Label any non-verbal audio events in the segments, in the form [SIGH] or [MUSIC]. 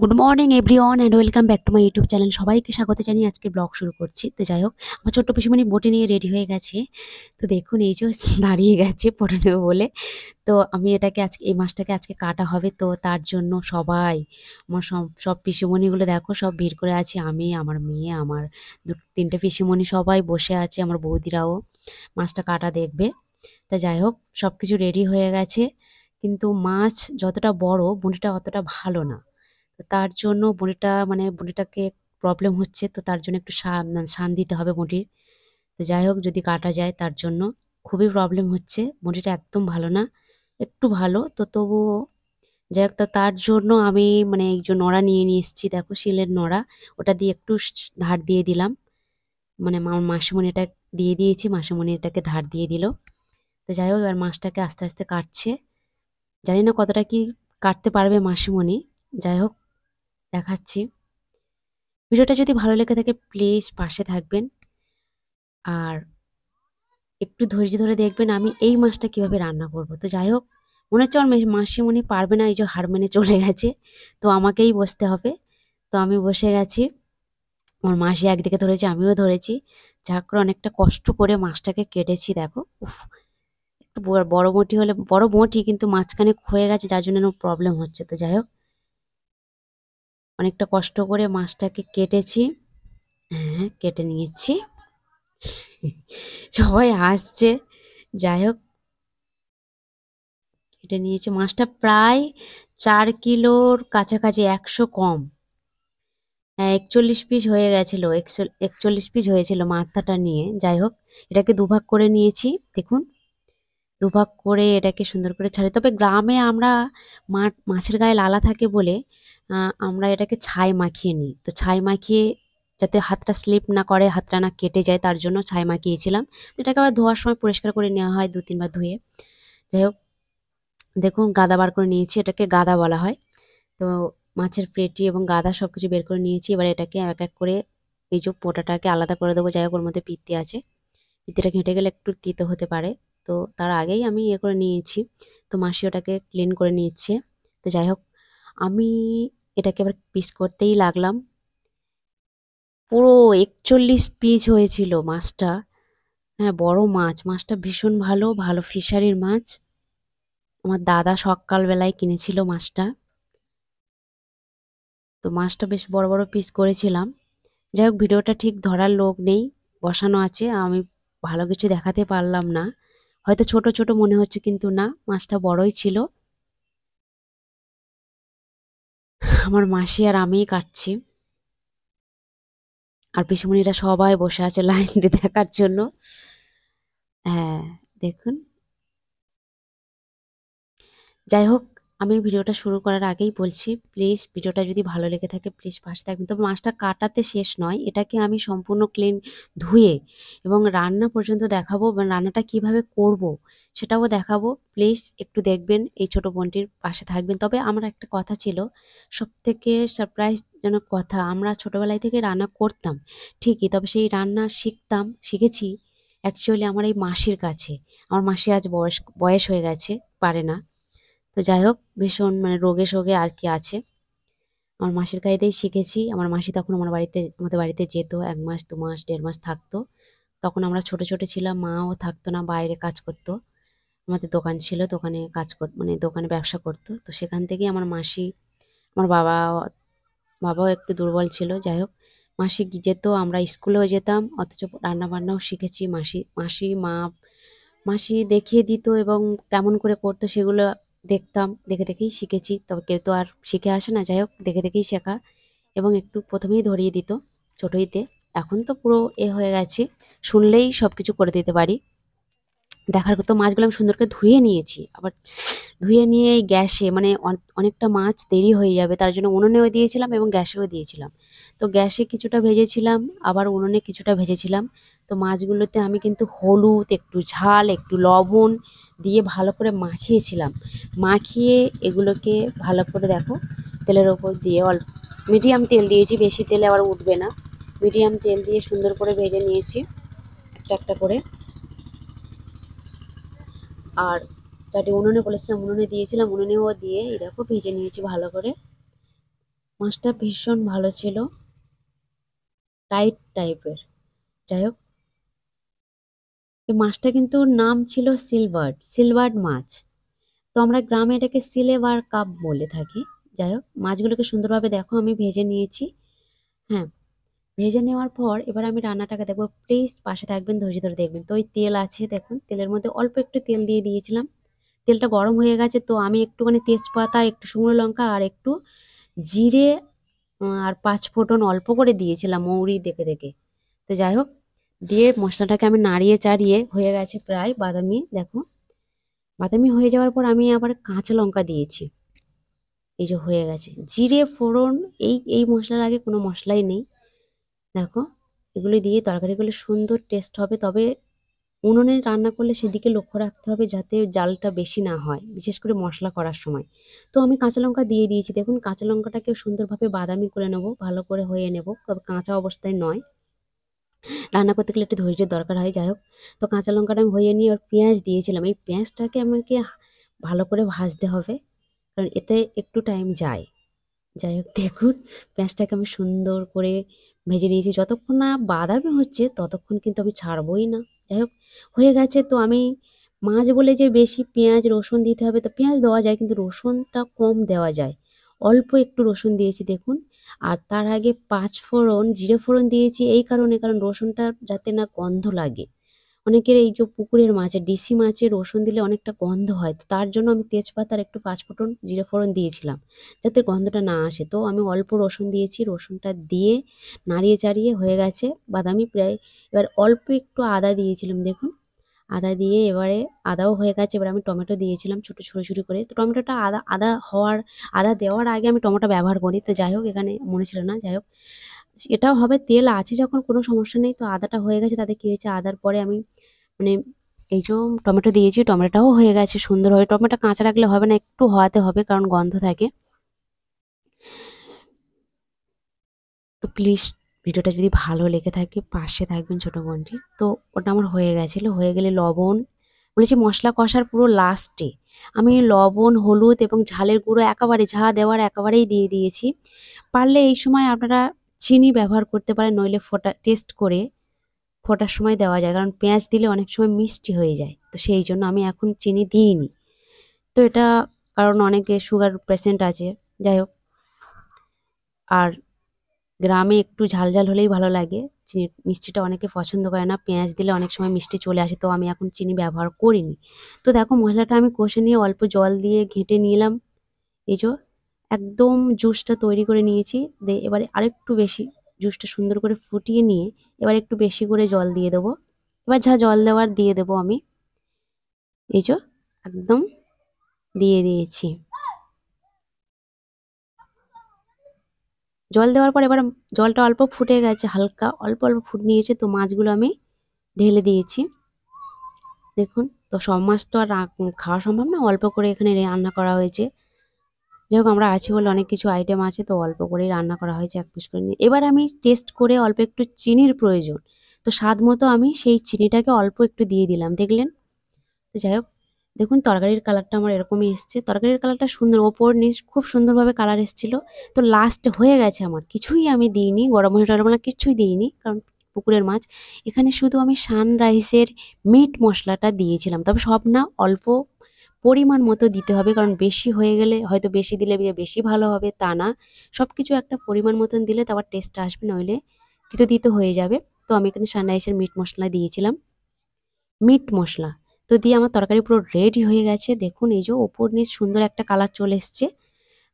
Good morning everyone and welcome back to my YouTube channel সবাইকে স্বাগত জানিয়ে আজকে ব্লগ শুরু করছি তো যাই হোক আমার ছোট্ট পিসিমণি বোটে নিয়ে রেডি হয়ে গেছে তো দেখুন এই যে [LAUGHS] দাঁড়িয়ে গেছে পটে বলে তো আমি এটাকে আজকে এই মাছটাকে আজকে কাটা হবে তো তার জন্য সবাই আমার সব সব পিসিমণিগুলো দেখো সব ভিড় করে আছে আমি আমার মেয়ে আমার দু তিনটে পিসিমণি সবাই বসে আছে আমার বৌদিরাও মাছটা কাটা দেখবে তা যাই হোক সব কিছু রেডি হয়ে গেছে কিন্তু মাছ যতটা বড় বুটিটা অতটা ভালো না তার জন্য বডিটা মানে বডিটাকে প্রবলেম হচ্ছে তো তার জন্য একটু মানে সান দিতে হবে বডির তো যাই হোক যদি কাটা যায় তার জন্য খুবই প্রবলেম হচ্ছে বডিটা একদম ভালো না একটু ভালো তো তবুও যাই হোক তো তার জন্য আমি মানে একজন নড়া নিয়ে নিয়ে এসেছি দেখো শিলের নড়া ওটা দিয়ে একটু ধার দিয়ে দিলাম মানে আমার মাসিমণি এটা দিয়ে দিয়েছি মাসিমণি এটাকে ধার দিয়ে দিল তো যাই হোক এবার মাছটাকে আস্তে আস্তে কাটছে জানি না কতটা কি কাটতে পারবে মাসিমণি যাই হোক দেখাচ্ছি ভিডিওটা যদি ভালো লেগে থাকে প্লিজ পাশে থাকবেন আর একটু ধৈর্য ধরে দেখবেন আমি এই মাছটা কিভাবে রান্না করব তো যাই হোক মনে হচ্ছে আমার মাসিমণি পারবে না এই যে মেনে চলে গেছে তো আমাকেই বসতে হবে তো আমি বসে গেছি আমার মাসি একদিকে ধরেছে আমিও ধরেছি করে অনেকটা কষ্ট করে মাছটাকে কেটেছি দেখো উফ একটু বড় মোটি হলে বড় মোটি কিন্তু মাঝখানে ক্ষয়ে গেছে যার জন্য প্রবলেম হচ্ছে তো যাই হোক অনেকটা কষ্ট করে মাছটাকে কেটেছি হ্যাঁ কেটে নিয়েছি সবাই আসছে যাই হোক কেটে নিয়েছি মাছটা প্রায় চার কিলোর কাছাকাছি একশো কম হ্যাঁ একচল্লিশ পিস হয়ে গেছিলো একচল্লিশ পিস হয়েছিল মাথাটা নিয়ে যাই হোক এটাকে দুভাগ করে নিয়েছি দেখুন দুভাগ করে এটাকে সুন্দর করে ছাড়ি তবে গ্রামে আমরা মাছের গায়ে লালা থাকে বলে আমরা এটাকে ছাই মাখিয়ে নিই তো ছাই মাখিয়ে যাতে হাতটা স্লিপ না করে হাতটা না কেটে যায় তার জন্য ছাই মাখিয়েছিলাম এটাকে আবার ধোয়ার সময় পরিষ্কার করে নেওয়া হয় দু তিনবার ধুয়ে যাই হোক দেখুন গাদা বার করে নিয়েছি এটাকে গাদা বলা হয় তো মাছের পেটি এবং গাদা সব কিছু বের করে নিয়েছি এবার এটাকে এক এক করে এই যে পোটাটাকে আলাদা করে দেবো যাই হোক ওর মধ্যে পিত্তি আছে পিত্তিটা ঘেঁটে গেলে একটু তিতো হতে পারে তো তার আগেই আমি ইয়ে করে নিয়েছি তো মাসি ওটাকে ক্লিন করে নিচ্ছে তো যাই হোক আমি এটাকে এবার পিস করতেই লাগলাম পুরো একচল্লিশ পিস হয়েছিল মাছটা হ্যাঁ বড় মাছ মাছটা ভীষণ ভালো ভালো ফিশারির মাছ আমার দাদা সকালবেলায় কিনেছিল মাছটা তো মাছটা বেশ বড় বড় পিস করেছিলাম যাই হোক ভিডিওটা ঠিক ধরার লোক নেই বসানো আছে আমি ভালো কিছু দেখাতে পারলাম না হয়তো ছোট ছোট মনে হচ্ছে কিন্তু না মাছটা বড়ই ছিল আমার মাসি আর আমিই কাটছি আর পিসিমণিরা সবাই বসে আছে লাইন দিয়ে দেখার জন্য হ্যাঁ দেখুন যাই হোক আমি ভিডিওটা শুরু করার আগেই বলছি প্লিজ ভিডিওটা যদি ভালো লেগে থাকে প্লিজ পাশে থাকবেন তবে মাছটা কাটাতে শেষ নয় এটাকে আমি সম্পূর্ণ ক্লিন ধুয়ে এবং রান্না পর্যন্ত দেখাবো এবং রান্নাটা কিভাবে করব। সেটাও দেখাবো প্লিজ একটু দেখবেন এই ছোট বোনটির পাশে থাকবেন তবে আমার একটা কথা ছিল সবথেকে সারপ্রাইজ যেন কথা আমরা ছোটোবেলায় থেকে রান্না করতাম ঠিকই তবে সেই রান্না শিখতাম শিখেছি অ্যাকচুয়ালি আমার এই মাসির কাছে আমার মাসি আজ বয়স বয়স হয়ে গেছে পারে না তো যাই হোক ভীষণ মানে রোগে সোগে আর কি আছে আমার মাসির কাছেই শিখেছি আমার মাসি তখন আমার বাড়িতে আমাদের বাড়িতে যেত এক মাস দু মাস দেড় মাস থাকতো তখন আমরা ছোট ছোট ছিলাম মাও থাকতো না বাইরে কাজ করতো আমাদের দোকান ছিল দোকানে কাজ কর মানে দোকানে ব্যবসা করতো তো সেখান থেকেই আমার মাসি আমার বাবা বাবাও একটু দুর্বল ছিল যাই হোক মাসি যেত আমরা স্কুলেও যেতাম অথচ রান্নাবান্নাও শিখেছি মাসি মাসি মা মাসি দেখিয়ে দিত এবং কেমন করে করতো সেগুলো দেখতাম দেখে দেখেই শিখেছি তবে কেউ তো আর শিখে আসে না যাই হোক দেখে দেখেই শেখা এবং একটু প্রথমেই ধরিয়ে দিত ছোটোইতে এখন তো পুরো এ হয়ে গেছে শুনলেই সব কিছু করে দিতে পারি দেখার তো মাছগুলো আমি সুন্দর করে ধুয়ে নিয়েছি আবার ধুয়ে নিয়ে এই গ্যাসে মানে অনেকটা মাছ দেরি হয়ে যাবে তার জন্য উনুনেও দিয়েছিলাম এবং গ্যাসেও দিয়েছিলাম তো গ্যাসে কিছুটা ভেজেছিলাম আবার উনুনে কিছুটা ভেজেছিলাম তো মাছগুলোতে আমি কিন্তু হলুদ একটু ঝাল একটু লবণ দিয়ে ভালো করে মাখিয়েছিলাম মাখিয়ে এগুলোকে ভালো করে দেখো তেলের ওপর দিয়ে অল্প মিডিয়াম তেল দিয়েছি বেশি তেলে আবার উঠবে না মিডিয়াম তেল দিয়ে সুন্দর করে ভেজে নিয়েছি একটা একটা করে আর চাটি উনুনে বলেছিলাম উনুনে দিয়েছিলাম উনুনেও দিয়ে এই দেখো ভেজে নিয়েছি ভালো করে মাছটা ভীষণ ভালো ছিল টাইট টাইপের যাই হোক এই মাছটা কিন্তু নাম ছিল সিলভার্ড সিলভার্ড মাছ তো আমরা গ্রামে এটাকে সিলেবার কাপ বলে থাকি যাই হোক মাছগুলোকে সুন্দরভাবে দেখো আমি ভেজে নিয়েছি হ্যাঁ ভেজে নেওয়ার পর এবার আমি রান্নাটাকে দেখবো প্লিজ পাশে থাকবেন ধৈর্য ধরে দেখবেন তো ওই তেল আছে দেখুন তেলের মধ্যে অল্প একটু তেল দিয়ে দিয়েছিলাম তেলটা গরম হয়ে গেছে তো আমি একটুখানি তেজপাতা একটু শুকনো লঙ্কা আর একটু জিরে আর পাঁচ ফোটন অল্প করে দিয়েছিলাম মৌরি দেখে দেখে তো যাই হোক দিয়ে মশলাটাকে আমি নাড়িয়ে চাড়িয়ে হয়ে গেছে প্রায় বাদামি দেখো বাদামি হয়ে যাওয়ার পর আমি আবার কাঁচা লঙ্কা দিয়েছি এই যে হয়ে গেছে জিরে ফোড়ন এই এই মশলার আগে কোনো মশলাই নেই দেখো এগুলো দিয়ে তরকারিগুলো সুন্দর টেস্ট হবে তবে উনুনে রান্না করলে সেদিকে লক্ষ্য রাখতে হবে যাতে জালটা বেশি না হয় বিশেষ করে মশলা করার সময় তো আমি কাঁচা লঙ্কা দিয়ে দিয়েছি দেখুন কাঁচা লঙ্কাটাকে সুন্দরভাবে বাদামি করে নেব ভালো করে হয়ে নেব তবে কাঁচা অবস্থায় নয় রান্না করতে গেলে একটু ধৈর্যের দরকার হয় যাই হোক তো কাঁচা লঙ্কাটা আমি হয়ে নিয়ে আর পেঁয়াজ দিয়েছিলাম এই পেঁয়াজটাকে আমাকে ভালো করে ভাজতে হবে কারণ এতে একটু টাইম যায় যাই হোক দেখুন পেঁয়াজটাকে আমি সুন্দর করে ভেজে নিয়েছি যতক্ষণ না বাদামি হচ্ছে ততক্ষণ কিন্তু আমি ছাড়বই না যাই হোক হয়ে গেছে তো আমি মাছ বলে যে বেশি পেঁয়াজ রসুন দিতে হবে তো পেঁয়াজ দেওয়া যায় কিন্তু রসুনটা কম দেওয়া যায় অল্প একটু রসুন দিয়েছি দেখুন আর তার আগে পাঁচ ফোড়ন জিরে ফোড়ন দিয়েছি এই কারণে কারণ রসুনটা যাতে না গন্ধ লাগে অনেকের এই যে পুকুরের মাছে ডিসি মাছে রসুন দিলে অনেকটা গন্ধ হয় তো তার জন্য আমি তেজপাতার একটু পাঁচফোড়ন জিরে ফোড়ন দিয়েছিলাম যাতে গন্ধটা না আসে তো আমি অল্প রসুন দিয়েছি রসুনটা দিয়ে নাড়িয়ে চাড়িয়ে হয়ে গেছে বাদামি প্রায় এবার অল্প একটু আদা দিয়েছিলাম দেখুন আদা দিয়ে এবারে আদাও হয়ে গেছে এবার আমি টমেটো দিয়েছিলাম ছোটো ছোটো ছোটো করে তো টমেটোটা আদা আদা হওয়ার আদা দেওয়ার আগে আমি টমেটো ব্যবহার করি তো যাই হোক এখানে মনে ছিল না যাই হোক এটাও হবে তেল আছে যখন কোনো সমস্যা নেই তো আদাটা হয়ে গেছে তাতে কী হয়েছে আদার পরে আমি মানে এই যে টমেটো দিয়েছি টমেটোটাও হয়ে গেছে সুন্দরভাবে টমেটো কাঁচা রাখলে হবে না একটু হওয়াতে হবে কারণ গন্ধ থাকে তো প্লিজ ভিডিওটা যদি ভালো লেগে থাকে পাশে থাকবেন ছোটো বোনটি তো ওটা আমার হয়ে গেছিলো হয়ে গেলে লবণ বলেছি মশলা কষার পুরো লাস্টে আমি লবণ হলুদ এবং ঝালের গুঁড়ো একেবারে ঝা দেওয়ার একেবারেই দিয়ে দিয়েছি পারলে এই সময় আপনারা চিনি ব্যবহার করতে পারেন নইলে ফোটা টেস্ট করে ফোটার সময় দেওয়া যায় কারণ পেঁয়াজ দিলে অনেক সময় মিষ্টি হয়ে যায় তো সেই জন্য আমি এখন চিনি দিইনি তো এটা কারণ অনেকে সুগার পেশেন্ট আছে যাই হোক আর গ্রামে একটু ঝাল ঝাল হলেই ভালো লাগে চিনি মিষ্টিটা অনেকে পছন্দ করে না পেঁয়াজ দিলে অনেক সময় মিষ্টি চলে আসে তো আমি এখন চিনি ব্যবহার করিনি তো দেখো মশলাটা আমি কষে নিয়ে অল্প জল দিয়ে ঘেঁটে নিলাম এই একদম জুসটা তৈরি করে নিয়েছি দে এবারে আরেকটু বেশি জুসটা সুন্দর করে ফুটিয়ে নিয়ে এবার একটু বেশি করে জল দিয়ে দেবো এবার যা জল দেওয়ার দিয়ে দেবো আমি এই যে একদম দিয়ে দিয়েছি জল দেওয়ার পর এবার জলটা অল্প ফুটে গেছে হালকা অল্প অল্প ফুট নিয়েছে তো মাছগুলো আমি ঢেলে দিয়েছি দেখুন তো সব মাছ তো আর খাওয়া সম্ভব না অল্প করে এখানে রান্না করা হয়েছে যাই হোক আমরা আছি বলে অনেক কিছু আইটেম আছে তো অল্প করেই রান্না করা হয়েছে এক পিস করে নিয়ে এবার আমি টেস্ট করে অল্প একটু চিনির প্রয়োজন তো স্বাদ মতো আমি সেই চিনিটাকে অল্প একটু দিয়ে দিলাম দেখলেন তো যাই হোক দেখুন তরকারির কালারটা আমার এরকমই এসছে তরকারির কালারটা সুন্দর ওপর নিচ খুব সুন্দরভাবে কালার এসেছিলো তো লাস্ট হয়ে গেছে আমার কিছুই আমি দিইনি গরম মশলা মানে টরমশলা কিছুই দিইনি কারণ পুকুরের মাছ এখানে শুধু আমি সানরাইসের মিট মশলাটা দিয়েছিলাম তবে সব না অল্প পরিমাণ মতো দিতে হবে কারণ বেশি হয়ে গেলে হয়তো বেশি দিলে বেশি ভালো হবে তা না সব কিছু একটা পরিমাণ মতন দিলে তারপর টেস্টটা আসবে নইলে তিতো তিতো হয়ে যাবে তো আমি এখানে সানরাইসের মিট মশলা দিয়েছিলাম মিট মশলা তো দিয়ে আমার তরকারি পুরো রেডি হয়ে গেছে দেখুন এই যে ওপর নিচ সুন্দর একটা কালার চলে এসছে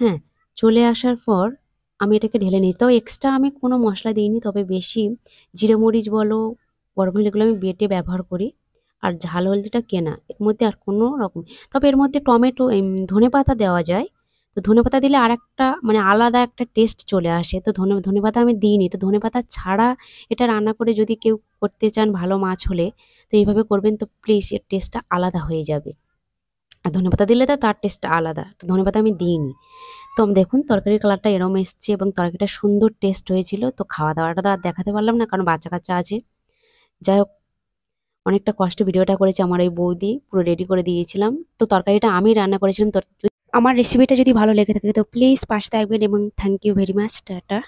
হ্যাঁ চলে আসার পর আমি এটাকে ঢেলে নিই তাও এক্সট্রা আমি কোনো মশলা দিইনি তবে বেশি জিরে মরিচ বলো গরম হলে আমি বেটে ব্যবহার করি আর ঝাল হলদিটা কেনা এর মধ্যে আর কোনো রকম তবে এর মধ্যে টমেটো ধনে পাতা দেওয়া যায় তো ধনে পাতা দিলে আর একটা মানে আলাদা একটা টেস্ট চলে আসে তো ধনে ধনে পাতা আমি দিইনি তো ধনে পাতা ছাড়া এটা রান্না করে যদি কেউ করতে চান ভালো মাছ হলে তো এইভাবে করবেন তো প্লিজ এর টেস্টটা আলাদা হয়ে যাবে আর ধনে পাতা দিলে তো তার টেস্টটা আলাদা তো ধনে পাতা আমি দিইনি তো দেখুন তরকারির কালারটা এরম এসছে এবং তরকারিটা সুন্দর টেস্ট হয়েছিল তো খাওয়া দাওয়াটা তো আর দেখাতে পারলাম না কারণ বাচ্চা কাচ্চা আছে যাই হোক অনেকটা কষ্টে ভিডিওটা করেছে আমার ওই বৌদি পুরো রেডি করে দিয়েছিলাম তো তরকারিটা আমি রান্না করেছিলাম তো আমার রেসিপিটা যদি ভালো লেগে থাকে তো প্লিজ পাশে থাকবেন এবং thank you very much tata